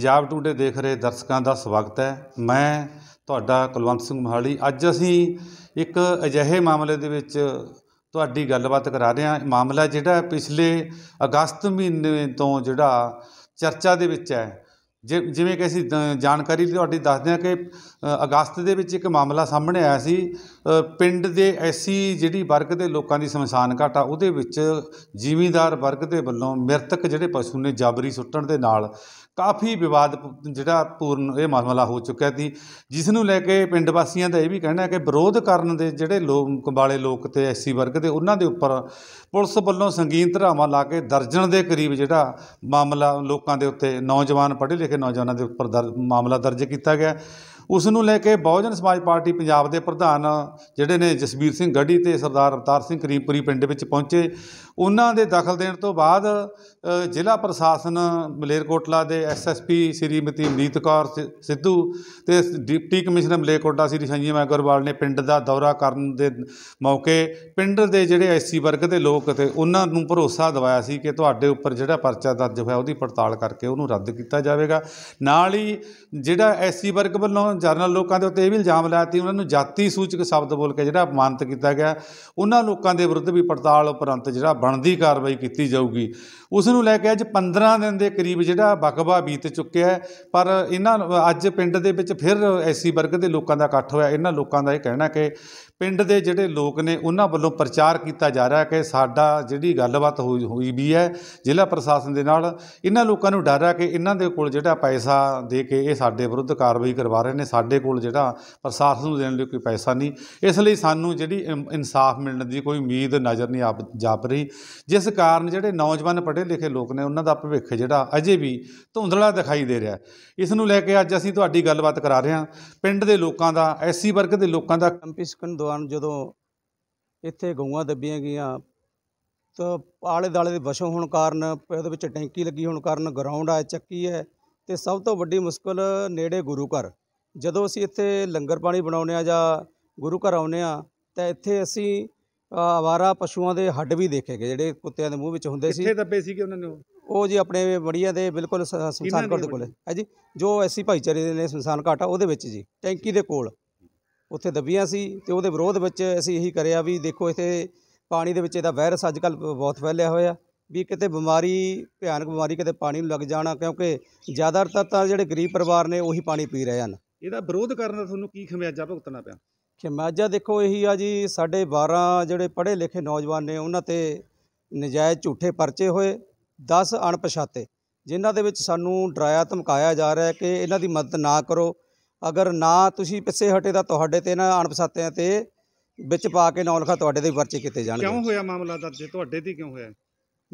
Punjab today ਦੇਖ ਰਹੇ ਦਰਸ਼ਕਾਂ ਦਾ ਸਵਾਗਤ ਹੈ ਮੈਂ ਤੁਹਾਡਾ ਕੁਲਵੰਤ ਸਿੰਘ ਮਹਾਲੀ ਅੱਜ ਅਸੀਂ ਇੱਕ ਅਜਿਹੇ ਮਾਮਲੇ ਦੇ ਵਿੱਚ ਤੁਹਾਡੀ ਗੱਲਬਾਤ ਕਰਾ ਰਹੇ ਹਾਂ ਮਾਮਲਾ ਜਿਹੜਾ ਪਿਛਲੇ ਅਗਸਤ ਮਹੀਨੇ ਤੋਂ ਜਿਹੜਾ ਚਰਚਾ ਦੇ ਵਿੱਚ ਹੈ ਜਿਵੇਂ ਕਿ ਅਸੀਂ ਜਾਣਕਾਰੀ ਤੁਹਾਡੀ ਦੱਸਦੇ ਹਾਂ ਕਿ ਅਗਸਤ ਦੇ ਵਿੱਚ ਇੱਕ ਮਾਮਲਾ ਸਾਹਮਣੇ ਆਇਆ ਸੀ ਪਿੰਡ ਦੇ ਐਸੀ ਜਿਹੜੀ ਵਰਗ ਦੇ ਲੋਕਾਂ ਦੀ ਸਮਸਾਨ ਘਾਟਾ ਉਹਦੇ ਵਿੱਚ ਜ਼ਿਮੀਂਦਾਰ ਵਰਗ ਦੇ ਵੱਲੋਂ ਮਰਤਕ ਜਿਹੜੇ ਪਸ਼ੂ ਨੇ ਜਾਬਰੀ ਸੁੱਟਣ ਦੇ ਨਾਲ ਕਾਫੀ ਵਿਵਾਦ ਜਿਹੜਾ ਪੂਰਨ ਇਹ ਮਾਮਲਾ ਹੋ ਚੁੱਕਿਆ ਸੀ ਜਿਸ ਨੂੰ ਲੈ ਕੇ ਪਿੰਡ ਵਾਸੀਆਂ ਦਾ ਇਹ ਵੀ ਕਹਿਣਾ ਹੈ ਕਿ ਵਿਰੋਧ ਕਰਨ ਦੇ ਜਿਹੜੇ ਲੋਕ ਵਾਲੇ ਲੋਕ ਤੇ ਐਸਸੀ ਵਰਗ ਦੇ ਉਹਨਾਂ ਦੇ ਉੱਪਰ ਪੁਲਿਸ ਵੱਲੋਂ ਸੰਗੀਨ ਧਰਾਵਾਂ ਲਾ ਕੇ ਦਰਜਣ ਦੇ ਕਰੀਬ ਜਿਹੜਾ ਮਾਮਲਾ ਲੋਕਾਂ ਦੇ ਉੱਤੇ ਨੌਜਵਾਨ ਪੜ੍ਹੇ ਲਿਖੇ ਨੌਜਵਾਨਾਂ ਦੇ ਉੱਪਰ ਮਾਮਲਾ ਦਰਜ ਕੀਤਾ ਗਿਆ ਉਸ ਨੂੰ ਲੈ ਕੇ ਬਹੁਜਨ ਸਮਾਜ ਪਾਰਟੀ ਪੰਜਾਬ ਦੇ ਪ੍ਰਧਾਨ ਜਿਹੜੇ ਨੇ ਜਸਬੀਰ ਸਿੰਘ ਗੱਡੀ ਤੇ ਸਰਦਾਰ ਅਵਤਾਰ ਸਿੰਘ ਕਰੀਮਪੁਰੀ ਪਿੰਡ ਵਿੱਚ ਪਹੁੰਚੇ ਉਹਨਾਂ ਦੇ ਦਖਲ ਦੇਣ ਤੋਂ ਬਾਅਦ ਜ਼ਿਲ੍ਹਾ ਪ੍ਰਸ਼ਾਸਨ ਮਲੇਰਕੋਟਲਾ ਦੇ ਐਸਐਸਪੀ ਸ਼੍ਰੀਮਤੀ ਮਨੀਤ ਕੌਰ ਸਿੱਧੂ ਤੇ ਡਿਪਟੀ ਕਮਿਸ਼ਨਰ ਮਲੇਰਕੋਟਲਾ ਸ਼੍ਰੀ ਸੰਜੀਵ ਅਗਰਵਾਲ ਨੇ ਪਿੰਡ ਦਾ ਦੌਰਾ ਕਰਨ ਦੇ ਮੌਕੇ ਪਿੰਡ ਦੇ ਜਿਹੜੇ ਐਸਸੀ ਵਰਗ ਦੇ ਲੋਕ ਤੇ ਉਹਨਾਂ ਨੂੰ ਭਰੋਸਾ ਦਿਵਾਇਆ ਸੀ ਕਿ ਤੁਹਾਡੇ ਉੱਪਰ ਜਿਹੜਾ ਪਰਚਾ ਦਰਜ ਹੋਇਆ ਉਹਦੀ ਪੜਤਾਲ ਕਰਕੇ ਉਹਨੂੰ ਰੱਦ ਕੀਤਾ ਜਾਵੇਗਾ ਨਾਲ ਹੀ ਜਿਹੜਾ ਐਸਸੀ ਵਰਗ ਵੱਲੋਂ ਜਰਨਲ ਲੋਕਾਂ ਦੇ ਉੱਤੇ ਇਹ ਵੀ ਇਲਜ਼ਾਮ ਲਾਇਆ ਸੀ ਉਹਨਾਂ ਨੂੰ ਜਾਤੀ ਸੂਚਕ ਸ਼ਬਦ ਬੋਲ ਕੇ ਜਿਹੜਾ ਅਪਮਾਨਿਤ ਕੀਤਾ ਗਿਆ ਉਹਨਾਂ ਲੋਕਾਂ ਦੇ ਵਿਰੁੱਧ ਵੀ ਪੜਤਾਲ ਉਪਰੰਤ ਜਿਹੜਾ ਬਣਦੀ ਕਾਰਵਾਈ ਕੀਤੀ ਜਾਊਗੀ ਉਸ ਨੂੰ ਲੈ ਕੇ ਅੱਜ 15 ਦਿਨ ਦੇ ਕਰੀਬ ਜਿਹੜਾ ਬਗਵਾ ਬੀਤ ਚੁੱਕਿਆ ਹੈ ਪਰ ਇਹਨਾਂ ਅੱਜ ਪਿੰਡ ਦੇ ਵਿੱਚ ਫਿਰ ਐਸੀ ਵਰਗ ਦੇ ਲੋਕਾਂ ਦਾ ਇਕੱਠ ਹੋਇਆ ਇਹਨਾਂ ਲੋਕਾਂ ਦਾ ਇਹ ਕਹਿਣਾ ਕਿ ਪਿੰਡ ਦੇ ਜਿਹੜੇ ਲੋਕ ਨੇ ਉਹਨਾਂ ਵੱਲੋਂ ਪ੍ਰਚਾਰ ਕੀਤਾ ਜਾ ਰਿਹਾ ਕਿ ਸਾਡਾ ਜਿਹੜੀ ਗੱਲਬਾਤ ਹੋਈ ਹੋਈ ਵੀ ਹੈ ਜ਼ਿਲ੍ਹਾ ਪ੍ਰਸ਼ਾਸਨ ਦੇ ਨਾਲ ਇਹਨਾਂ ਲੋਕਾਂ ਨੂੰ ਡਰ ਹੈ ਕਿ ਇਹਨਾਂ ਦੇ ਕੋਲ ਜਿਹੜਾ ਪੈਸਾ ਦੇ ਕੇ ਇਹ ਸਾਡੇ ਵਿਰੁੱਧ ਕਾਰਵਾਈ ਕਰਵਾ ਰਹੇ ਨੇ ਸਾਡੇ ਕੋਲ ਜਿਹੜਾ ਪ੍ਰਸ਼ਾਸਨ ਨੂੰ ਦੇਣ ਲਈ ਕੋਈ ਪੈਸਾ ਨਹੀਂ ਇਸ ਲਈ ਸਾਨੂੰ ਜਿਹੜੀ ਇਨਸਾਫ ਮਿਲਣ ਦੀ ਕੋਈ ਉਮੀਦ ਨਜ਼ਰ ਨਹੀਂ ਆਪ ਜਾਪ ਰਹੀ ਜਿਸ ਕਾਰਨ ਜਿਹੜੇ ਨੌਜਵਾਨ ਪੜ੍ਹੇ ਲਿਖੇ ਲੋਕ ਨੇ ਉਹਨਾਂ ਦਾ ਭਵਿੱਖ ਜਿਹੜਾ ਅਜੇ ਵੀ ਧੁੰਦਲਾ ਦਿਖਾਈ ਦੇ ਰਿਹਾ ਇਸ ਨੂੰ ਲੈ ਕੇ ਅੱਜ ਅਸੀਂ ਤੁਹਾਡੀ ਗੱਲਬਾਤ ਕਰਾ ਰਹੇ ਹਾਂ ਪਿੰਡ ਦੇ ਲੋਕਾਂ ਦਾ ਐਸਸੀ ਵਰਗ ਦੇ ਲੋਕਾਂ ਦਾ ਕੰਪਿਸਕਨ ਨੌਜਵਾਨ ਜਦੋਂ ਇੱਥੇ ਗਊਆਂ ਦੱਬੀਆਂ ਗਈਆਂ ਤਾਂ ਆਲੇ ਦਾਲੇ ਦੇ ਵਸ਼ੋਂ ਹੋਣ ਕਾਰਨ ਉਹਦੇ ਵਿੱਚ ਟੈਂਕੀ ਲੱਗੀ ਹੋਣ ਕਾਰਨ ਗਰਾਊਂਡ ਆ ਚੱਕੀ ਹੈ ਤੇ ਸਭ ਤੋਂ ਵੱਡੀ ਮੁਸ਼ਕਲ ਨੇੜੇ ਗੁਰੂ ਘਰ ਜਦੋਂ ਅਸੀਂ ਇੱਥੇ ਲੰਗਰ ਪਾਣੀ ਬਣਾਉਨੇ ਆ ਜਾਂ ਗੁਰੂ ਘਰ ਆਉਨੇ ਆ ਤਾਂ ਇੱਥੇ ਅਸੀਂ ਆਵਾਰਾ ਪਸ਼ੂਆਂ ਦੇ ਹੱਡ ਵੀ ਦੇਖੇਗੇ ਜਿਹੜੇ ਕੁੱਤਿਆਂ ਦੇ ਮੂੰਹ ਵਿੱਚ ਹੁੰਦੇ ਸੀ ਕਿੱਥੇ ਦੱਬੇ ਸੀ ਕਿ ਉਹਨਾਂ ਨੇ ਉਹ ਜੀ ਆਪਣੇ ਬੜੀਆਂ ਦੇ ਬਿਲਕੁਲ ਸੰਸਾਨ ਘਾਟ ਦੇ ਕੋਲੇ ਹੈ ਜੀ ਜੋ ਐਸੀ ਭਾਈਚਾਰੇ ਦੇ ਨੇ ਸੰਸਾਨ ਘਾਟ ਉਹਦੇ ਵਿੱਚ ਜੀ ਟੈਂਕੀ ਦੇ ਕੋਲ ਉੱਥੇ ਦੱਬੀਆਂ ਸੀ ਤੇ ਉਹਦੇ ਵਿਰੋਧ ਵਿੱਚ ਅਸੀਂ ਇਹੀ ਕਰਿਆ ਵੀ ਦੇਖੋ ਇੱਥੇ ਪਾਣੀ ਦੇ ਵਿੱਚ ਇਹਦਾ ਵਾਇਰਸ ਅੱਜ ਕੱਲ ਬਹੁਤ ਫੈਲਿਆ ਹੋਇਆ ਵੀ ਕਿਤੇ ਬਿਮਾਰੀ ਭਿਆਨਕ ਬਿਮਾਰੀ ਕਿਤੇ ਪਾਣੀ ਨੂੰ ਲੱਗ ਜਾਣਾ ਕਿਉਂਕਿ ਜ਼ਿਆਦਾਤਰ ਤਾਂ ਜਿਹੜੇ ਗਰੀਬ ਪਰਿਵਾਰ ਨੇ ਉਹੀ ਪਾਣੀ ਪੀ ਰਹੇ ਹਨ ਇਹਦਾ ਵਿਰੋਧ ਕਰਨ ਦਾ ਤੁਹਾਨੂੰ ਕੀ ਖਮਿਆਜਾ ਭੁਗਤਣਾ ਪਿਆ ਖਮਿਆਜਾ ਦੇਖੋ ਇਹੀ ਆ ਜੀ ਸਾਡੇ 12 ਜਿਹੜੇ ਪੜ੍ਹੇ ਲਿਖੇ ਨੌਜਵਾਨ ਨੇ ਉਹਨਾਂ ਤੇ ਨਜਾਇਜ਼ ਝੂਠੇ ਪਰਚੇ ਹੋਏ 10 ਅਣਪਛਾਤੇ ਜਿਨ੍ਹਾਂ ਦੇ ਵਿੱਚ ਸਾਨੂੰ ਡਰਾਇਆ ਧਮਕਾਇਆ ਜਾ ਰਿਹਾ ਕਿ ਇਹਨਾਂ ਦੀ ਮਦਦ ਨਾ ਕਰੋ ਅਗਰ ਨਾ ਤੁਸੀਂ ਪਿੱਛੇ ਹਟੇ ਤਾਂ ਤੁਹਾਡੇ ਤੇ ਨਾ ਅਣਪਛਾਤਿਆਂ ਤੇ ਵਿੱਚ ਪਾ ਕੇ ਨੌਲਖਾ ਤੁਹਾਡੇ ਦੇ ਕਿਤੇ ਕੀਤੇ ਕਿਉਂ ਹੋਇਆ ਮਾਮਲਾ ਦਰਜ ਤੁਹਾਡੇ ਦੀ ਕਿਉਂ ਹੋਇਆ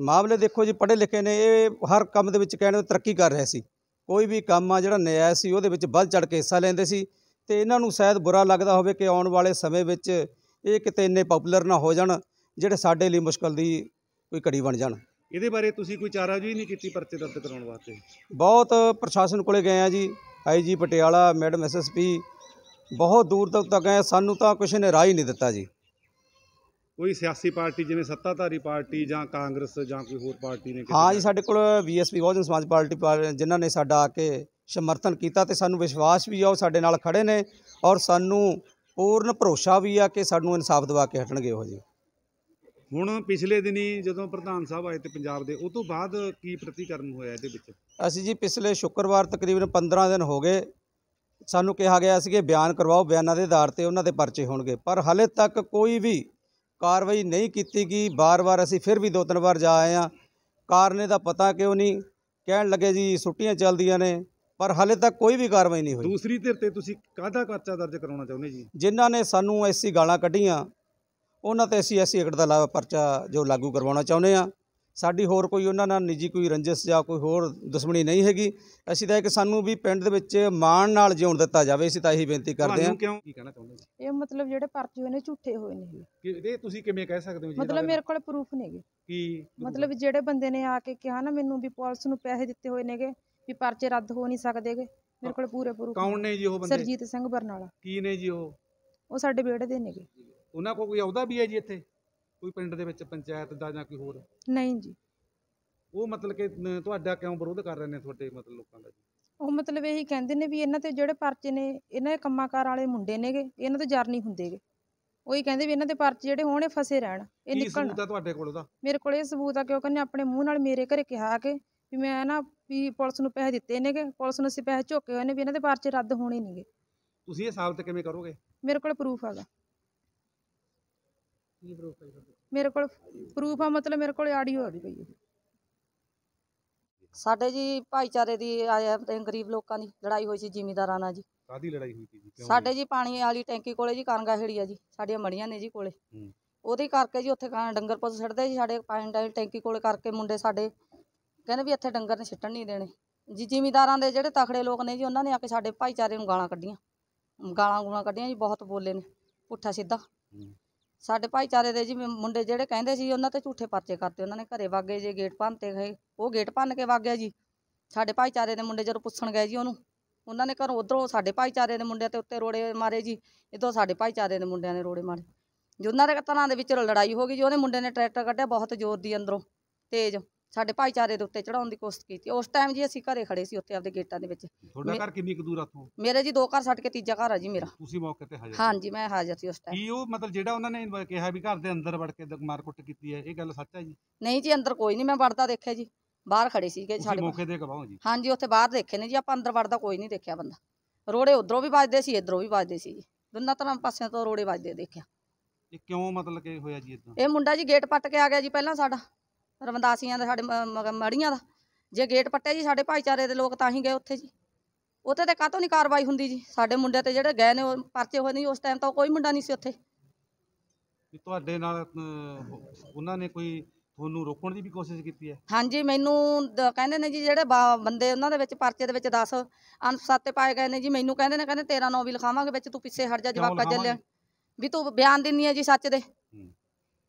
ਮਾਮਲੇ ਦੇਖੋ ਜੀ ਪੜੇ ਲਿਖੇ ਨੇ ਇਹ ਹਰ ਕੰਮ ਦੇ ਵਿੱਚ ਕਹਿੰਦੇ ਤਰੱਕੀ ਕਰ ਰਹੇ ਸੀ ਕੋਈ ਵੀ ਕੰਮ ਆ ਜਿਹੜਾ ਨਿਆਂ ਸੀ ਉਹਦੇ ਵਿੱਚ ਵੱਧ ਚੜ ਕੇ ਹਿੱਸਾ ਲੈਂਦੇ ਸੀ ਤੇ ਇਹਨਾਂ ਨੂੰ ਸ਼ਾਇਦ ਬੁਰਾ ਲੱਗਦਾ ਹੋਵੇ ਕਿ ਆਉਣ ਵਾਲੇ ਸਮੇਂ ਵਿੱਚ ਇਹ ਕਿਤੇ ਇੰਨੇ ਪਪੂਲਰ ਨਾ ਹੋ ਜਾਣ ਜਿਹੜੇ ਸਾਡੇ ਲਈ ਮੁਸ਼ਕਲ ਦੀ ਕੋਈ ਘੜੀ ਬਣ ਜਾਣ ਇਹਦੇ ਬਾਰੇ ਤੁਸੀਂ ਕੋਈ ਚਾਰਾ ਜੀ ਨਹੀਂ ਕੀਤੀ ਪਰਚੇ ਦਰਜ ਕਰਾਉਣ ਵਾਸਤੇ ਬਹੁਤ ਪ੍ਰਸ਼ਾਸਨ ਕੋਲੇ ਗਏ ਆ ਜੀ ਆਈਜੀ ਪਟਿਆਲਾ ਮੈਡਮ ਐਸਐਸਪੀ ਬਹੁਤ ਦੂਰ ਤੱਕ ਤੱਕ ਹੈ ਸਾਨੂੰ ਤਾਂ ਕੁਛ ਨੇ ਰਾਹ ਹੀ ਨਹੀਂ ਦਿੱਤਾ ਜੀ ਕੋਈ ਸਿਆਸੀ ਪਾਰਟੀ ਜਿਵੇਂ ਸੱਤਾਧਾਰੀ ਪਾਰਟੀ ਜਾਂ ਕਾਂਗਰਸ ਜਾਂ ਕੋਈ ਹੋਰ ਪਾਰਟੀ ਨੇ ਹਾਂ ਜੀ ਸਾਡੇ ਕੋਲ ਵੀਐਸਪੀ ਬਹੁਜਨ ਸਮਾਜ ਪਾਰਟੀ ਜਿਨ੍ਹਾਂ ਨੇ ਸਾਡਾ ਆ ਕੇ ਸਮਰਥਨ ਕੀਤਾ ਤੇ ਸਾਨੂੰ ਵਿਸ਼ਵਾਸ ਵੀ ਆ ਉਹ ਸਾਡੇ ਨਾਲ ਖੜੇ ਨੇ ਔਰ ਸਾਨੂੰ ਪੂਰਨ ਭਰੋਸਾ ਵੀ ਆ ਕਿ ਸਾਨੂੰ ਇਨਸਾਫ ਦਿਵਾ ਕੇ ਹਟਣਗੇ ਉਹ ਜੀ ਹੁਣ ਪਿਛਲੇ ਦਿਨੀ ਜਦੋਂ ਪ੍ਰਧਾਨ ਸਾਹਿਬ ਆਏ ਤੇ ਪੰਜਾਬ ਦੇ ਉਹ ਤੋਂ ਬਾਅਦ ਕੀ ਪ੍ਰਤੀਕਰਮ ਹੋਇਆ ਇਹਦੇ ਵਿੱਚ ਅਸੀਂ ਜੀ ਪਿਛਲੇ ਸ਼ੁੱਕਰਵਾਰ ਤਕਰੀਬਨ 15 ਦਿਨ ਹੋ ਗਏ ਸਾਨੂੰ ਕਿਹਾ ਗਿਆ ਸੀ ਕਿ ਬਿਆਨ ਕਰਵਾਓ ਬਿਆਨਾਂ ਦੇ ਆਧਾਰ ਤੇ ਉਹਨਾਂ ਦੇ ਪਰਚੇ ਹੋਣਗੇ ਪਰ ਹਾਲੇ ਤੱਕ ਕੋਈ ਵੀ ਕਾਰਵਾਈ ਨਹੀਂ ਕੀਤੀ ਗਈ ਬਾਰ-ਬਾਰ ਅਸੀਂ ਫਿਰ ਵੀ ਦੋ ਤਿੰਨ ਵਾਰ ਜਾ ਆਏ ਆ ਕਾਰਨੇ ਦਾ ਪਤਾ ਕਿਉਂ ਨਹੀਂ ਕਹਿਣ ਲੱਗੇ ਜੀ ਛੁੱਟੀਆਂ ਚੱਲਦੀਆਂ ਨੇ ਪਰ ਹਾਲੇ ਤੱਕ ਕੋਈ ਵੀ ਕਾਰਵਾਈ ਨਹੀਂ ਹੋਈ ਦੂਸਰੀ ਧਿਰ ਤੇ ਤੁਸੀਂ ਕਾਹਦਾ ਕਾਚਾ ਦਰਜ ਕਰਾਉਣਾ ਚਾਹੁੰਦੇ ਜੀ ਜਿਨ੍ਹਾਂ ਨੇ ਸਾਨੂੰ ਐਸੀ ਗਾਲਾਂ ਕੱਢੀਆਂ ਉਹਨਾਂ ਤੇ ਅਸੀਂ ਐਸੀ ਐਕਟ ਦਾ ਲਾਵਾ ਪਰਚਾ ਜੋ ਲਾਗੂ ਕਰਵਾਉਣਾ ਚਾਹੁੰਦੇ ਆ ਸਾਡੀ ਹੋਰ ਕੋਈ ਉਹਨਾਂ ਨਾਲ ਨਿੱਜੀ ਕੋਈ ਰੰਜਿਸ਼ ਜਾਂ ਕੋਈ ਹੋਰ ਦੁਸ਼ਮਣੀ ਨਹੀਂ ਹੈਗੀ ਅਸੀਂ ਤਾਂ ਇੱਕ ਸਾਨੂੰ ਵੀ ਪਿੰਡ ਦੇ ਵਿੱਚ ਮਾਣ ਨਾਲ ਜਿਉਣ ਦਿੱਤਾ ਜਾਵੇ ਅਸੀਂ ਤਾਂ ਇਹੀ ਬੇਨਤੀ ਕਰਦੇ ਆ ਕਿਉਂ ਕੀ ਕਹਿਣਾ ਚਾਹੁੰਦੇ ਇਹ ਮਤਲਬ ਜਿਹੜੇ ਪਰਚੇ ਹੋਏ ਨੇ ਝੂਠੇ ਹੋਏ ਨੇ ਇਹ ਤੁਸੀਂ ਕਿਵੇਂ ਕਹਿ ਸਕਦੇ ਹੋ ਜੀ ਮਤਲਬ ਮੇਰੇ ਕੋਲ ਪ੍ਰੂਫ ਨੇਗੇ ਕੀ ਮਤਲਬ ਜਿਹੜੇ ਬੰਦੇ ਨੇ ਆ ਕੇ ਕਿਹਾ ਨਾ ਮੈਨੂੰ ਵੀ ਪੁਲਿਸ ਨੂੰ ਪੈਸੇ ਦਿੱਤੇ ਹੋਏ ਨੇਗੇ ਵੀ ਪਰਚੇ ਰੱਦ ਹੋ ਨਹੀਂ ਸਕਦੇਗੇ ਮੇਰੇ ਕੋਲ ਪੂਰੇ ਪ੍ਰੂਫ ਕੌਣ ਨੇ ਜੀ ਉਹ ਬੰਦੇ ਸਰਜੀਤ ਸਿੰਘ ਬਰਨਾਲਾ ਕੀ ਨੇ ਜੀ ਉਹ ਉਹ ਸਾਡੇ ਬੇੜੇ ਦੇ ਨੇਗੇ ਉਹਨਾਂ ਕੋਈ ਅਹੁਦਾ ਵੀ ਹੈ ਜੀ ਇੱਥੇ ਕੋਈ ਪਿੰਡ ਦੇ ਵਿੱਚ ਪੰਚਾਇਤ ਦਾ ਜਾਂ ਕੋਈ ਹੋਰ ਨਹੀਂ ਜੀ ਉਹ ਮਤਲਬ ਕਿ ਤੁਹਾਡਾ ਕਿਉਂ ਵਿਰੋਧ ਕਰ ਰਹੇ ਨੇ ਤੁਹਾਡੇ ਮਤਲਬ ਲੋਕਾਂ ਦਾ ਉਹ ਮਤਲਬ ਇਹੀ ਕਹਿੰਦੇ ਨੇ ਵੀ ਇਹਨਾਂ ਤੇ ਜਿਹੜੇ ਪਰਚੇ ਨੇ ਇਹਨਾਂ ਦੇ ਕੰਮਾਂਕਾਰ ਵਾਲੇ ਮੁੰਡੇ ਨੇਗੇ ਇਹਨਾਂ ਤੇ ਜਰ ਨਹੀਂ ਹੁੰਦੇਗੇ ਉਹੀ ਕਹਿੰਦੇ ਵੀ ਇਹਨਾਂ ਦੇ ਪਰਚੇ ਜਿਹੜੇ ਹੋਣੇ ਫਸੇ ਰਹਿਣ ਇਹ ਕੀ ਨਿਕਲਣ ਸਬੂਤ ਆ ਤੁਹਾਡੇ ਕੋਲ ਉਹਦਾ ਮੇਰੇ ਕੋਲ ਇਹ ਸਬੂਤ ਆ ਕਿ ਉਹ ਕਹਿੰਦੇ ਆਪਣੇ ਮੂੰਹ ਨਾਲ ਮੇਰੇ ਘਰੇ ਕਿਹਾ ਕਿ ਵੀ ਮੈਂ ਨਾ ਵੀ ਪੁਲਿਸ ਨੂੰ ਪੈਸੇ ਦਿੱਤੇ ਨੇਗੇ ਪੁਲਿਸ ਨੂੰ ਅਸੀਂ ਪੈਸੇ ਝੋਕੇ ਹੋਏ ਨੇ ਵੀ ਇਹਨਾਂ ਦੇ ਪਰਚੇ ਰੱਦ ਹੋਣੇ ਨਹੀਂਗੇ ਤੁਸੀਂ ਇਹ ਸਾਬਤ ਕਿਵੇਂ ਕਰੋਗੇ ਮੇਰੇ ਕੋਲ ਪ੍ਰੂਫ ਹੈਗਾ ਕੀ ਪ੍ਰੂਫ ਹੈ ਤੁਹਾਡੇ ਮੇਰੇ ਕੋਲ ਪ੍ਰੂਫ ਆ ਮਤਲਬ ਮੇਰੇ ਕੋਲ ਆਡੀਓ ਆ ਪਈ ਹੈ ਸਾਡੇ ਜੀ ਭਾਈਚਾਰੇ ਦੀ ਆਇਆ ਤੇ ਗਰੀਬ ਲੋਕਾਂ ਦੀ ਲੜਾਈ ਹੋਈ ਸੀ ਜ਼ਿਮੀਦਾਰਾਂ ਨਾਲ ਜੀ ਕਾਦੀ ਲੜਾਈ ਹੋਈ ਸੀ ਜੀ ਕਿਉਂ ਸਾਡੇ ਜੀ ਪਾਣੀ ਵਾਲੀ ਟੈਂਕੀ ਕੋਲੇ ਜੀ ਕਾਂਗਾ ਹੇੜੀ ਆ ਜੀ ਸਾਡੀਆਂ ਮੜੀਆਂ ਨੇ ਜੀ ਕੋਲੇ ਉਹਦੇ ਕਰਕੇ ਜੀ ਉੱਥੇ ਕਾਂ ਡੰਗਰ ਪੁੱਤ ਛੱਡਦੇ ਜੀ ਸਾਡੇ ਪਾਣੀ ਵਾਲੀ ਟੈਂਕੀ ਕੋਲੇ ਕਰਕੇ ਮੁੰਡੇ ਸਾਡੇ ਕਹਿੰਦੇ ਵੀ ਇੱਥੇ ਡੰਗਰ ਨੇ ਛੱਟਣ ਨਹੀਂ ਦੇਣੇ ਜੀ ਜ਼ਿਮੀਦਾਰਾਂ ਦੇ ਜਿਹੜੇ ਤਖੜੇ ਲੋਕ ਨੇ ਜੀ ਉਹਨਾਂ ਨੇ ਆ ਕੇ ਸਾਡੇ ਭਾਈਚਾਰੇ ਨੂੰ ਗਾਲਾਂ ਕੱਢੀਆਂ ਗਾਲਾਂ ਗੂਲਾਂ ਕੱਢੀਆਂ ਜੀ ਬਹੁਤ ਬੋਲੇ ਨੇ ਪੁੱਠਾ ਸਿੱਧਾ ਸਾਡੇ ਭਾਈਚਾਰੇ ਦੇ ਜੀ ਮੁੰਡੇ ਜਿਹੜੇ ਕਹਿੰਦੇ ਸੀ ਉਹਨਾਂ ਤੇ ਝੂਠੇ ਪਰਚੇ ਕਰਤੇ ਉਹਨਾਂ ਨੇ ਘਰੇ ਵਾਗੇ ਜੇ ਗੇਟ ਭੰਨਤੇ ਗਏ ਉਹ ਗੇਟ ਭੰਨ ਕੇ ਵਾਗਿਆ ਜੀ ਸਾਡੇ ਭਾਈਚਾਰੇ ਦੇ ਮੁੰਡੇ ਜਦੋਂ ਪੁੱਛਣ ਗਏ ਜੀ ਉਹਨੂੰ ਉਹਨਾਂ ਨੇ ਘਰੋਂ ਉਧਰੋਂ ਸਾਡੇ ਭਾਈਚਾਰੇ ਦੇ ਮੁੰਡਿਆਂ ਤੇ ਉੱਤੇ ਰੋੜੇ ਮਾਰੇ ਜੀ ਇਦੋਂ ਸਾਡੇ ਭਾਈਚਾਰੇ ਦੇ ਮੁੰਡਿਆਂ ਨੇ ਰੋੜੇ ਮਾਰੇ ਜੁਨਾਂ ਦੇ ਘਰਾਂ ਦੇ ਵਿੱਚ ਲੜਾਈ ਹੋ ਗਈ ਜੀ ਉਹਨੇ ਮੁੰਡੇ ਨੇ ਟਰੈਕਟਰ ਕੱਢਿਆ ਬਹੁਤ ਜ਼ੋਰ ਦੀ ਅੰਦਰੋਂ ਤੇਜ਼ ਸਾਡੇ ਭਾਈਚਾਰੇ ਦੇ ਉੱਤੇ ਚੜਾਉਣ ਦੀ ਕੋਸ਼ਿਸ਼ ਕੀਤੀ ਉਸ ਟਾਈਮ ਜੀ ਅਸੀਂ ਘਰੇ ਖੜੇ ਸੀ ਉੱਥੇ ਆਪਦੇ ਗੇਟਾਂ ਦੇ ਵਿੱਚ ਤੁਹਾਡਾ ਘਰ ਕਿੰਨੀ ਕੁ ਦੂਰ ਆ ਤੋਂ ਮੇਰੇ ਜੀ ਦੋ ਘਰ ਛੱਡ ਕੇ ਤੀਜਾ ਘਰ ਆ ਜੀ ਮੇਰਾ ਤੁਸੀਂ ਮੌਕੇ ਤੇ ਹਾਜ਼ਰ ਹਾਂਜੀ ਮੈਂ ਹਾਜ਼ਰ ਸੀ ਉਸ ਟਾਈਮ ਕੀ ਉਹ ਮਤਲਬ ਜਿਹੜਾ ਉਹਨਾਂ ਨੇ ਕਿਹਾ ਵੀ ਘਰ ਦੇ ਅੰਦਰ ਵੜ ਕੇ ਮਾਰਕੁੱਟ ਕੀਤੀ ਹੈ ਇਹ ਗੱਲ ਸੱਚ ਹੈ ਜੀ ਨਹੀਂ ਜੀ ਅੰਦਰ ਕੋਈ ਨਹੀਂ ਮੈਂ ਵੜਦਾ ਦੇਖਿਆ ਜੀ ਬਾਹਰ ਖੜੇ ਸੀਗੇ ਸਾਡੇ ਮੌਕੇ ਤੇ ਕਵਾਉ ਜੀ ਹਾਂਜੀ ਉੱਥੇ ਬਾਹਰ ਦੇਖੇ ਨੇ ਜੀ ਆਪਾਂ ਅੰਦਰ ਵੜਦਾ ਕੋਈ ਨਹੀਂ ਦੇਖਿਆ ਬੰਦਾ ਰੋੜੇ ਉਧਰੋਂ ਵੀ ਵੱਜਦੇ ਸੀ ਇਧਰੋਂ ਵੀ ਵੱਜਦੇ ਸੀ ਜੀ ਦੋਨਾਂ ਤਰ੍ਹਾਂ ਪਾਸਿਆਂ ਤੋਂ ਰੋੜੇ ਵੱਜਦੇ ਦੇਖਿਆ ਇਹ ਕਿਉਂ ਮਤਲਬ ਕਿ ਹੋਇਆ ਜੀ ਇਦਾਂ ਇਹ ਮੁੰਡਾ ਜੀ ਗੇਟ ਪੱਟ ਕੇ ਆ ਗਿਆ ਜੀ ਪਹਿਲਾਂ ਸਾਡਾ ਰਮਦਾਸੀਆਂ ਦਾ ਸਾਡੇ ਮੜੀਆਂ ਦਾ ਜੇ ਗੇਟ ਪੱਟਿਆ ਜੀ ਸਾਡੇ ਭਾਈਚਾਰੇ ਦੇ ਲੋਕ ਤਾਂ ਹੀ ਗਏ ਉੱਥੇ ਜੀ ਉੱਥੇ ਤੇ ਕਾਹਤੋਂ ਨਹੀਂ ਕਾਰਵਾਈ ਹੁੰਦੀ ਜੀ ਸਾਡੇ ਮੁੰਡੇ ਤੇ ਜਿਹੜੇ ਗਏ ਨੇ ਉਹ ਪਰਚੇ ਹੋਏ ਨਹੀਂ ਉਸ ਟਾਈਮ ਤਾਂ ਕੋਈ ਮੁੰਡਾ ਨਹੀਂ ਸੀ ਉੱਥੇ ਤੁਹਾਡੇ ਨਾਲ ਉਹਨਾਂ ਨੇ ਕੋਈ ਤੁਹਾਨੂੰ ਰੋਕਣ ਦੀ ਵੀ ਕੋਸ਼ਿਸ਼ ਕੀਤੀ ਹੈ ਹਾਂਜੀ ਮੈਨੂੰ ਕਹਿੰਦੇ ਨੇ ਜੀ ਜਿਹੜੇ ਬੰਦੇ ਉਹਨਾਂ ਦੇ ਵਿੱਚ ਪਰਚੇ ਦੇ ਵਿੱਚ 10 ਅਨਸਾਤੇ ਪਾਏ ਗਏ ਨੇ ਜੀ ਮੈਨੂੰ ਕਹਿੰਦੇ ਨੇ ਕਹਿੰਦੇ ਤੇਰਾ ਨਾਂ ਵੀ ਲਿਖਾਵਾਂਗੇ ਵਿੱਚ ਤੂੰ ਪਿੱਛੇ ਹਟ ਜਾ ਜਵਾਬ ਚੱਲਿਆ ਲਿਖਾਵਾਂਗੇ? ਵੀ ਤੂੰ ਬਿਆਨ ਦਿੰਨੀ ਹੈ ਜੀ ਸੱਚ ਦੇ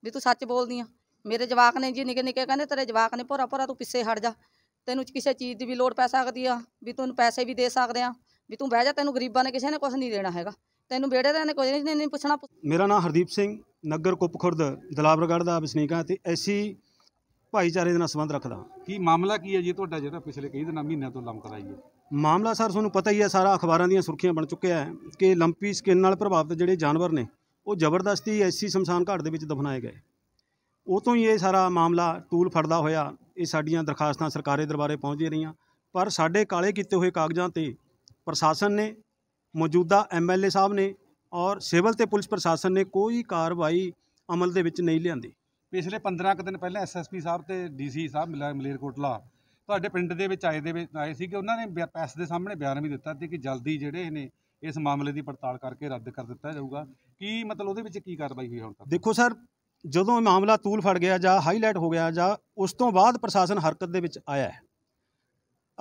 ਵੀ ਤੂੰ ਸੱਚ ਬੋਲਦੀ ਆ ਮੇਰੇ ਜਵਾਕ ਨੇ ਜੀ ਨਿਕੇ ਨਿਕੇ ਕਹਿੰਦੇ ਤੇਰੇ ਜਵਾਕ ਨੇ ਭੋਰਾ ਭੋਰਾ ਤੂੰ ਪਿੱਛੇ ਹਟ ਜਾ ਤੈਨੂੰ ਕਿਸੇ ਚੀਜ਼ ਦੀ ਵੀ ਲੋੜ ਪੈ ਸਕਦੀ ਆ ਵੀ ਤੈਨੂੰ ਪੈਸੇ ਵੀ ਦੇ ਸਕਦੇ ਆ ਵੀ ਤੂੰ ਬਹਿ ਜਾ ਤੈਨੂੰ ਗਰੀਬਾਂ ਨੇ ਕਿਸੇ ਨੇ ਕੁਝ ਨਹੀਂ ਦੇਣਾ ਹੈਗਾ ਤੈਨੂੰ ਬੇੜੇ ਦਾ ਨੇ ਕੁਝ ਨਹੀਂ ਨਹੀਂ ਪੁੱਛਣਾ ਮੇਰਾ ਨਾਮ ਹਰਦੀਪ ਸਿੰਘ ਨਗਰ ਕੁੱਪਖੁਰਦ ਦਲਾਬਰਗੜ ਦਾ ਵਸਨੀਕਾ ਤੇ ਐਸੀ ਭਾਈਚਾਰੇ ਦੇ ਨਾਲ ਸੰਬੰਧ ਰੱਖਦਾ ਕੀ ਮਾਮਲਾ ਕੀ ਹੈ ਜੀ ਤੁਹਾਡਾ ਜਿਹੜਾ ਪਿਛਲੇ ਕਈ ਦਿਨਾਂ ਮਹੀਨਿਆਂ ਤੋਂ ਲੰਮ ਕਰਾਈ ਹੈ ਮਾਮਲਾ ਸਰ ਤੁਹਾਨੂੰ ਪਤਾ ਹੀ ਹੈ ਸਾਰਾ ਅਖਬਾਰਾਂ ਦੀਆਂ ਸੁਰਖੀਆਂ ਬਣ ਚੁੱਕਿਆ ਹੈ ਕਿ ਲੰਪੀ ਸਕਿਨ ਨਾਲ ਪ੍ਰਭਾਵਿਤ ਜਿਹੜੇ ਜਾਨਵਰ ਨੇ ਉਹ ਜ਼ਬਰਦਸਤੀ ਐਸੀ ਸ਼ਮਸ਼ਾਨ ਘਾਟ ਦੇ ਵਿੱਚ ਦਫਨਾਏ ਗਏ ਉਹ ਤੋਂ ਹੀ ਇਹ ਸਾਰਾ ਮਾਮਲਾ ਟੂਲ ਫੜਦਾ ਹੋਇਆ ਇਹ ਸਾਡੀਆਂ ਦਰਖਾਸਤਾਂ ਸਰਕਾਰੀ ਦਰਬਾਰੇ ਪਹੁੰਚਦੀਆਂ ਰਹੀਆਂ ਪਰ ਸਾਡੇ ਕਾਲੇ ਕੀਤੇ ਹੋਏ ਕਾਗਜ਼ਾਂ ਤੇ ਪ੍ਰਸ਼ਾਸਨ ਨੇ ਮੌਜੂਦਾ ਐਮਐਲਏ ਸਾਹਿਬ ਨੇ ਔਰ ਸਿਵਲ ਤੇ ਪੁਲਿਸ ਪ੍ਰਸ਼ਾਸਨ ਨੇ ਕੋਈ ਕਾਰਵਾਈ ਅਮਲ ਦੇ ਵਿੱਚ ਨਹੀਂ ਲਿਆਂਦੀ ਪਿਛਲੇ 15 ਕੁ ਦਿਨ ਪਹਿਲਾਂ ਐਸਐਸਪੀ ਸਾਹਿਬ ਤੇ ਡੀਸੀ ਸਾਹਿਬ ਮਿਲਾ ਮਲੇਰਕੋਟਲਾ ਤੁਹਾਡੇ ਪਿੰਡ ਦੇ ਵਿੱਚ ਆਏ ਦੇ ਵਿੱਚ ਆਏ ਸੀ ਕਿ ਉਹਨਾਂ ਨੇ ਪੈਸ ਦੇ ਸਾਹਮਣੇ ਬਿਆਨ ਵੀ ਦਿੱਤਾ ਤੇ ਕਿ ਜਲਦੀ ਜਿਹੜੇ ਨੇ ਇਸ ਮਾਮਲੇ ਦੀ ਪੜਤਾਲ ਕਰਕੇ ਰੱਦ ਕਰ ਦਿੱਤਾ ਜਾਊਗਾ ਕੀ ਮਤਲਬ ਉਹਦੇ ਵਿੱਚ ਕੀ ਕਾਰਵਾਈ ਹੋਈ ਹੁਣ ਤੱਕ ਦੇਖੋ ਸਰ ਜਦੋਂ ਇਹ ਮਾਮਲਾ ਤੂਲ ਫੜ ਗਿਆ ਜਾਂ ਹਾਈਲਾਈਟ ਹੋ ਗਿਆ ਜਾਂ ਉਸ ਤੋਂ ਬਾਅਦ ਪ੍ਰਸ਼ਾਸਨ ਹਰਕਤ ਦੇ ਵਿੱਚ ਆਇਆ ਹੈ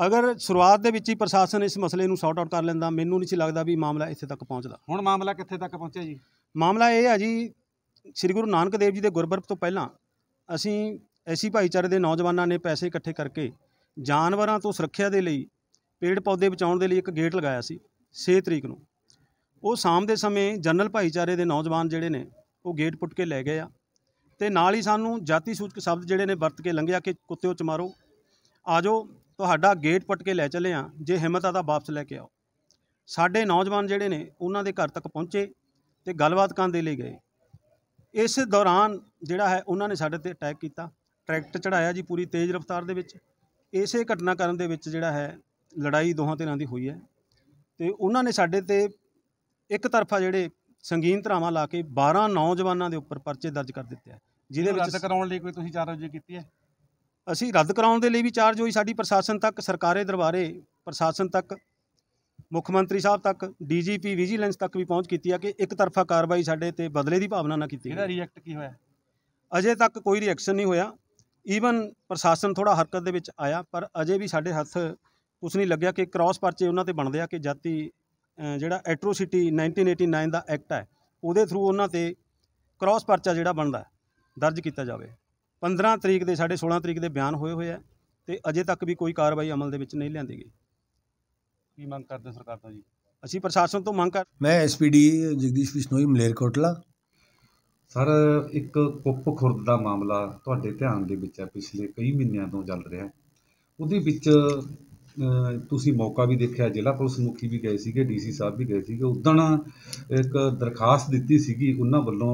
ਅਗਰ ਸ਼ੁਰੂਆਤ ਦੇ ਵਿੱਚ ਹੀ ਪ੍ਰਸ਼ਾਸਨ ਇਸ ਮਸਲੇ ਨੂੰ ਸੌਟ ਆਊਟ ਕਰ ਲੈਂਦਾ ਮੈਨੂੰ ਨਹੀਂ ਸੀ ਲੱਗਦਾ ਵੀ ਮਾਮਲਾ ਇੱਥੇ ਤੱਕ ਪਹੁੰਚਦਾ ਹੁਣ ਮਾਮਲਾ ਕਿੱਥੇ ਤੱਕ ਪਹੁੰਚਿਆ ਜੀ ਮਾਮਲਾ ਇਹ ਹੈ ਜੀ ਸ੍ਰੀ ਗੁਰੂ ਨਾਨਕ ਦੇਵ ਜੀ ਦੇ ਗੁਰਬਰਪ ਤੋਂ ਪਹਿਲਾਂ ਅਸੀਂ ਐਸੀ ਭਾਈਚਾਰੇ ਦੇ ਨੌਜਵਾਨਾਂ ਨੇ ਪੈਸੇ ਇਕੱਠੇ ਕਰਕੇ ਜਾਨਵਰਾਂ ਤੋਂ ਸੁਰੱਖਿਆ ਦੇ ਲਈ ਪੇੜ ਪੌਦੇ ਬਚਾਉਣ ਦੇ ਲਈ ਇੱਕ ਗੇਟ ਲਗਾਇਆ ਸੀ 6 ਤਰੀਕ ਨੂੰ ਉਹ ਸ਼ਾਮ ਦੇ ਸਮੇਂ ਜਨਰਲ ਭਾਈਚਾਰੇ ਦੇ ਨੌਜਵਾਨ ਜਿਹੜੇ ਨੇ ਉਹ ਗੇਟ ਪੁੱਟ ਕੇ ਲੈ ਗਏ ਆ ਤੇ ਨਾਲ ਹੀ ਸਾਨੂੰ ਜਾਤੀ ਸੂਚਕ ਸ਼ਬਦ ਜਿਹੜੇ ਨੇ ਵਰਤ ਕੇ ਲੰਘਿਆ ਕਿ ਕੁੱਤਿਓ ਚ ਮਾਰੋ ਆਜੋ ਤੁਹਾਡਾ ਗੇਟ ਪਟ ਕੇ ਲੈ ਚੱਲੇ ਆ ਜੇ ਹਿੰਮਤ ਆ ਤਾਂ ਵਾਪਸ ਲੈ ਕੇ ਆਓ ਸਾਡੇ ਨੌਜਵਾਨ ਜਿਹੜੇ ਨੇ ਉਹਨਾਂ ਦੇ ਘਰ ਤੱਕ ਪਹੁੰਚੇ ਤੇ ਗੱਲਬਾਤ ਕਰਨ ਦੇ ਲਈ ਗਏ ਇਸ ਦੌਰਾਨ ਜਿਹੜਾ ਹੈ ਉਹਨਾਂ ਨੇ ਸਾਡੇ ਤੇ ਅਟੈਕ ਕੀਤਾ ਟਰੈਕਟਰ ਚੜਾਇਆ ਜੀ ਪੂਰੀ ਤੇਜ਼ ਰਫ਼ਤਾਰ ਦੇ ਵਿੱਚ ਇਸੇ ਘਟਨਾ ਕਰਨ ਦੇ ਵਿੱਚ ਜਿਹੜਾ ਹੈ ਲੜਾਈ ਦੋਹਾਂ ਧਿਰਾਂ ਦੀ ਹੋਈ ਹੈ ਤੇ ਉਹਨਾਂ ਨੇ ਸਾਡੇ ਤੇ ਇੱਕ ਤਰਫਾ ਜਿਹੜੇ ਸੰਗੀਨ ਧਰਾਵਾਂ ਲਾ ਕੇ 12 ਨੌਜਵਾਨਾਂ ਦੇ ਉੱਪਰ ਪਰਚੇ ਦਰਜ ਕਰ ਦਿੱਤੇ ਆ ਜਿਹਦੇ ਵਿੱਚ ਰੱਦ ਕਰਾਉਣ ਲਈ ਕੋਈ ਤੁਸੀਂ ਚਾਰਜ ਕੀਤੀ ਹੈ ਅਸੀਂ ਰੱਦ ਕਰਾਉਣ ਦੇ ਲਈ ਵੀ ਚਾਰਜ ਹੋਈ ਸਾਡੀ ਪ੍ਰਸ਼ਾਸਨ ਤੱਕ ਸਰਕਾਰੇ ਦਰਬਾਰੇ ਪ੍ਰਸ਼ਾਸਨ ਤੱਕ ਮੁੱਖ ਮੰਤਰੀ ਸਾਹਿਬ ਤੱਕ ਡੀਜੀਪੀ ਵਿਜੀਲੈਂਸ ਤੱਕ ਵੀ ਪਹੁੰਚ ਕੀਤੀ ਆ ਕਿ ਇੱਕ ਤਰਫਾ ਕਾਰਵਾਈ ਸਾਡੇ ਤੇ ਬਦਲੇ ਦੀ ਭਾਵਨਾ ਨਾ ਕੀਤੀ ਇਹਦਾ ਰਿਐਕਟ ਕੀ ਹੋਇਆ ਅਜੇ ਤੱਕ ਕੋਈ ਰਿਐਕਸ਼ਨ ਨਹੀਂ ਹੋਇਆ ਈਵਨ ਪ੍ਰਸ਼ਾਸਨ ਥੋੜਾ ਹਰਕਤ ਦੇ ਵਿੱਚ ਆਇਆ ਪਰ ਅਜੇ ਵੀ ਸਾਡੇ ਹੱਥ ਕੁਝ ਨਹੀਂ ਲੱਗਿਆ ਕਿ ਕ੍ਰਾਸ ਪਰਚੇ ਉਹਨਾਂ ਤੇ ਬਣਦੇ ਆ ਕਿ ਜਾਤੀ ਜਿਹੜਾ ਐਟ੍ਰੋਸਿਟੀ 1989 ਦਾ ਐਕਟ ਹੈ ਉਹਦੇ ਥਰੂ ਉਹਨਾਂ ਤੇ ਕ੍ਰਾਸ ਪਰਚਾ ਜਿਹੜਾ ਬਣਦਾ ਦਰਜ ਕੀਤਾ ਜਾਵੇ 15 ਤਰੀਕ ਦੇ ਸਾਡੇ 16 ਤਰੀਕ ਦੇ ਬਿਆਨ ਹੋਏ ਹੋਏ ਆ ਤੇ ਅਜੇ ਤੱਕ ਵੀ ਕੋਈ ਕਾਰਵਾਈ ਅਮਲ ਦੇ ਵਿੱਚ ਨਹੀਂ ਲਿਆਂਦੀ ਗਈ ਕੀ ਮੰਗ ਕਰਦੇ ਸਰਕਾਰ ਤੋਂ ਜੀ ਅਸੀਂ ਪ੍ਰਸ਼ਾਸਨ ਤੋਂ ਮੰਗ ਕਰ ਮੈਂ ਐਸਪੀਡੀ ਜਗਦੀਸ਼ ਬਿਸ਼ਨੋਈ ਮਲੇਰਕੋਟਲਾ ਸਰ ਇੱਕ ਕੁੱਪ ਖੁਰਦ ਦਾ ਮਾਮਲਾ ਤੁਹਾਡੇ ਧਿਆਨ ਦੇ ਵਿੱਚ ਹੈ ਪਿਛਲੇ ਕਈ ਮਹੀਨਿਆਂ ਤੋਂ ਚੱਲ ਰਿਹਾ ਉਹਦੇ ਵਿੱਚ ਤੁਸੀਂ ਮੌਕਾ ਵੀ ਦੇਖਿਆ ਜ਼ਿਲ੍ਹਾ ਪੁਲਿਸ ਮੁਖੀ ਵੀ ਗਏ ਸੀਗੇ ਡੀਸੀ ਸਾਹਿਬ ਵੀ ਗਏ ਸੀਗੇ ਦਿਨ ਇੱਕ ਦਰਖਾਸਤ ਦਿੱਤੀ ਸੀਗੀ ਉਹਨਾਂ ਵੱਲੋਂ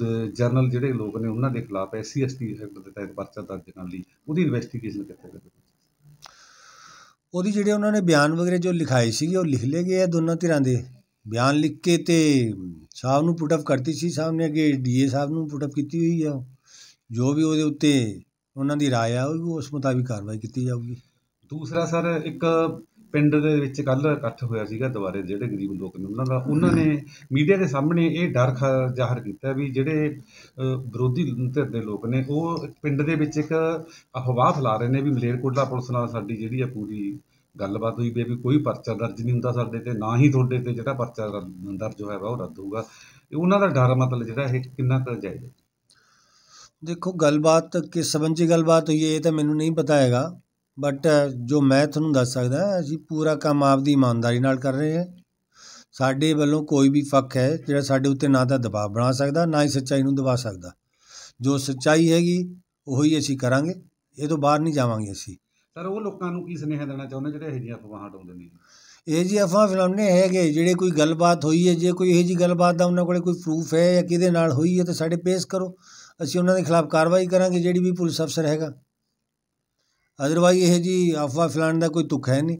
ਜਰਨਲ ਜਿਹੜੇ ਲੋਕ ਨੇ ਉਹਨਾਂ ਦੇ ਖਿਲਾਫ ਐਸਸੀ ਐਸਟੀ ਐਕਟ ਦੇ ਤਹਿਤ ਪਰਚਾ ਦਰਜ ਕਰਨ ਲਈ ਉਹਦੀ ਇਨਵੈਸਟੀਗੇਸ਼ਨ ਕਿੱਥੇ ਕਰਦੇ ਉਹਦੀ ਜਿਹੜੇ ਉਹਨਾਂ ਨੇ ਬਿਆਨ ਵਗੈਰੇ ਜੋ ਲਿਖਾਈ ਸੀਗੇ ਉਹ ਲਿਖ ਲਏ ਗਏ ਆ ਦੋਨਾਂ ਧਿਰਾਂ ਦੇ ਬਿਆਨ ਲਿਖ ਕੇ ਤੇ ਸਾਹਿਬ ਨੂੰ ਪੁੱਟ ਅਪ ਕਰਤੀ ਸੀ ਸਾਹਿਬ ਨੇ ਅੱਗੇ ਡੀਏ ਸਾਹਿਬ ਨੂੰ ਪੁੱਟ ਅਪ ਕੀਤੀ ਹੋਈ ਆ ਜੋ ਵੀ ਉਹਦੇ ਉੱਤੇ ਉਹਨਾਂ ਦੀ ਰਾਏ ਆ ਉਹ ਉਸ ਮੁਤਾਬਿਕ ਕਾਰਵਾਈ ਕੀਤੀ ਜਾਊਗੀ ਦੂਸਰਾ ਸਰ ਇੱਕ ਪਿੰਡ ਦੇ ਵਿੱਚ ਕੱਲ ਇਕੱਠ ਹੋਇਆ ਸੀਗਾ ਦੁਬਾਰੇ ਜਿਹੜੇ ਗਰੀਬ ਲੋਕ ਨੇ ਉਹਨਾਂ ਦਾ ਉਹਨਾਂ ਨੇ ਮੀਡੀਆ ਦੇ ਸਾਹਮਣੇ ਇਹ ਡਰ ਜ਼ਾਹਰ ਕੀਤਾ ਵੀ ਜਿਹੜੇ ਵਿਰੋਧੀ ਧਿਰ ਦੇ ਲੋਕ ਨੇ ਉਹ ਪਿੰਡ ਦੇ ਵਿੱਚ ਇੱਕ ਅਫਵਾਹ ਫਲਾ ਰਹੇ ਨੇ ਵੀ ਮਲੇਰਕੋਟਲਾ ਪੁਲਿਸ ਨਾਲ ਸਾਡੀ ਜਿਹੜੀ ਆ ਪੂਰੀ ਗੱਲਬਾਤ ਹੋਈ ਵੀ ਕੋਈ ਪਰਚਾ ਦਰਜ ਨਹੀਂ ਹੁੰਦਾ ਸਾਡੇ ਤੇ ਨਾ ਹੀ ਤੁਹਾਡੇ ਤੇ ਜਿਹੜਾ ਪਰਚਾ ਦਰਜ ਹੋਇਆ ਵਾ ਉਹ ਰੱਦ ਹੋਊਗਾ ਉਹਨਾਂ ਦਾ ਡਰ ਮਤਲਬ ਜਿਹੜਾ ਇਹ ਕਿੰਨਾ ਕੁ ਜਾਇਜ਼ ਦੇਖੋ ਗੱਲਬਾਤ ਕਿਸ ਸੰਬੰਧੀ ਗੱਲਬਾਤ ਹੋਈ ਇਹ ਤਾਂ ਮੈਨੂੰ ਨਹੀਂ ਪਤਾ ਹੈਗਾ ਬਟ ਜੋ ਮੈਂ ਤੁਹਾਨੂੰ ਦੱਸ ਸਕਦਾ ਅਸੀਂ ਪੂਰਾ ਕੰਮ ਆਪਦੀ ਇਮਾਨਦਾਰੀ ਨਾਲ ਕਰ ਰਹੇ ਹਾਂ ਸਾਡੇ ਵੱਲੋਂ ਕੋਈ ਵੀ ਫੱਕ ਹੈ ਜਿਹੜਾ ਸਾਡੇ ਉੱਤੇ ਨਾ ਤਾਂ ਦਬਾਅ ਬਣਾ ਸਕਦਾ ਨਾ ਹੀ ਸੱਚਾਈ ਨੂੰ ਦਬਾ ਸਕਦਾ ਜੋ ਸੱਚਾਈ ਹੈਗੀ ਉਹੀ ਅਸੀਂ ਕਰਾਂਗੇ ਇਹ ਤੋਂ ਬਾਹਰ ਨਹੀਂ ਜਾਵਾਂਗੇ ਅਸੀਂ ਸਰ ਉਹ ਲੋਕਾਂ ਨੂੰ ਕੀ ਸੁਨੇਹਾ ਦੇਣਾ ਚਾਹੁੰਦੇ ਜਿਹੜੇ ਇਹ ਜਿਹੀਆਂ ਅਫਵਾਹਾਂ ਹਟਾਉਂਦੇ ਨੇ ਇਹ ਜੀ ਅਫਵਾਹ ਨੇ ਹੈਗੇ ਜਿਹੜੇ ਕੋਈ ਗੱਲਬਾਤ ਹੋਈ ਹੈ ਜੇ ਕੋਈ ਇਹ ਜੀ ਗੱਲਬਾਤ ਦਾ ਉਹਨਾਂ ਕੋਲੇ ਕੋਈ ਪ੍ਰੂਫ ਹੈ ਜਾਂ ਕਿਹਦੇ ਨਾਲ ਹੋਈ ਹੈ ਤਾਂ ਸਾਡੇ ਪੇਸ਼ ਕਰੋ ਅਸੀਂ ਉਹਨਾਂ ਦੇ ਖਿਲਾਫ ਕਾਰਵਾਈ ਕਰਾਂਗੇ ਜਿਹੜੀ ਵੀ ਪੁਲਿਸ ਅਫਸਰ ਹੈਗਾ ਅਦਰਵਾਈਜ਼ ਇਹ ਜੀ ਆਫਵਾ ਫਲਾਣ ਦਾ ਕੋਈ ਤੁਕ ਹੈ ਨਹੀਂ